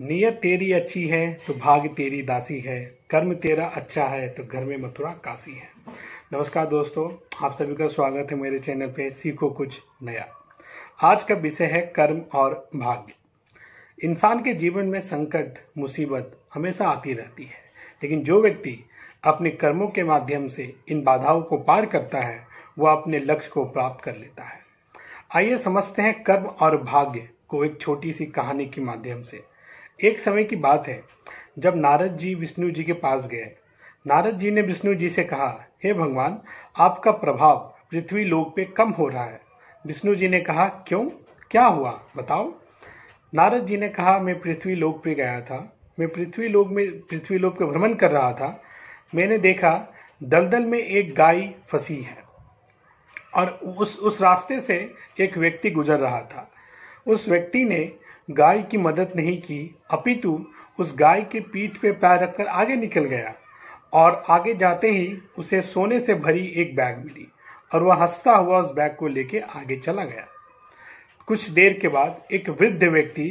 नियत तेरी अच्छी है तो भाग तेरी दासी है कर्म तेरा अच्छा है तो घर में मथुरा काशी है नमस्कार दोस्तों आप सभी का स्वागत है मेरे चैनल पे सीखो कुछ नया आज का विषय है कर्म और भाग्य इंसान के जीवन में संकट मुसीबत हमेशा आती रहती है लेकिन जो व्यक्ति अपने कर्मों के माध्यम से इन बाधाओं को पार करता है वह अपने लक्ष्य को प्राप्त कर लेता है आइए समझते हैं कर्म और भाग्य को एक छोटी सी कहानी के माध्यम से एक समय की बात है जब नारद जी विष्णु जी के पास गए नारद जी ने विष्णु जी से कहा हे hey भगवान आपका प्रभाव पृथ्वी लोक पे कम हो रहा है विष्णु जी ने कहा क्यों क्या हुआ बताओ नारद जी ने कहा मैं पृथ्वी लोक पे गया था मैं पृथ्वी लोक में पृथ्वी लोक पे भ्रमण कर रहा था मैंने देखा दलदल में एक गाय फंसी है और उस उस रास्ते से एक व्यक्ति गुजर रहा था उस व्यक्ति ने गाय की मदद नहीं की अपितु उस गाय के पीठ पे पैर रखकर आगे निकल गया और आगे जाते ही उसे सोने से भरी एक बैग मिली और वह हंसता हुआ उस बैग को लेके आगे चला गया कुछ देर के बाद एक वृद्ध व्यक्ति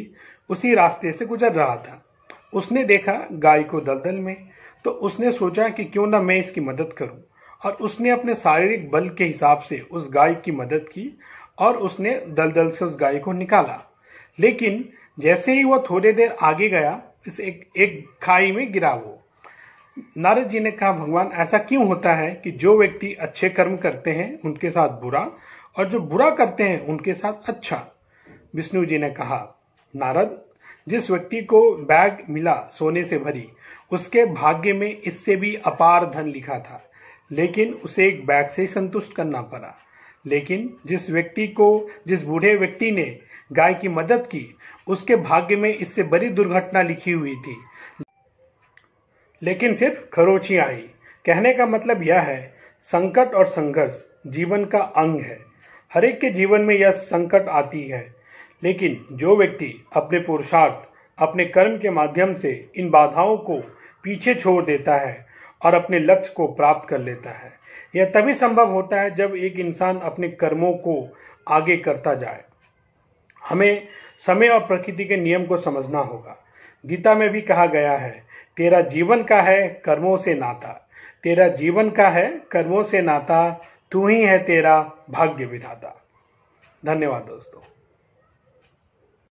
उसी रास्ते से गुजर रहा था उसने देखा गाय को दलदल में तो उसने सोचा कि क्यों ना मैं इसकी मदद करूं और उसने अपने शारीरिक बल के हिसाब से उस गाय की मदद की और उसने दलदल से उस गाय को निकाला लेकिन जैसे ही वह थोड़े देर आगे गया इस एक एक खाई में गिरा वो नारद जी ने कहा भगवान ऐसा क्यों होता है कि जो व्यक्ति अच्छे कर्म करते हैं उनके साथ बुरा और जो बुरा करते हैं उनके साथ अच्छा विष्णु जी ने कहा नारद जिस व्यक्ति को बैग मिला सोने से भरी उसके भाग्य में इससे भी अपार धन लिखा था लेकिन उसे एक बैग से ही संतुष्ट करना पड़ा लेकिन जिस व्यक्ति को जिस बूढ़े व्यक्ति ने गाय की मदद की उसके भाग्य में इससे बड़ी दुर्घटना लिखी हुई थी लेकिन सिर्फ खरोची आई कहने का मतलब यह है संकट और संघर्ष जीवन का अंग है हर एक के जीवन में यह संकट आती है लेकिन जो व्यक्ति अपने पुरुषार्थ अपने कर्म के माध्यम से इन बाधाओं को पीछे छोड़ देता है और अपने लक्ष्य को प्राप्त कर लेता है यह तभी संभव होता है जब एक इंसान अपने कर्मों को आगे करता जाए हमें समय और प्रकृति के नियम को समझना होगा गीता में भी कहा गया है तेरा जीवन का है कर्मों से नाता तेरा जीवन का है कर्मों से नाता तू ही है तेरा भाग्य विधाता धन्यवाद दोस्तों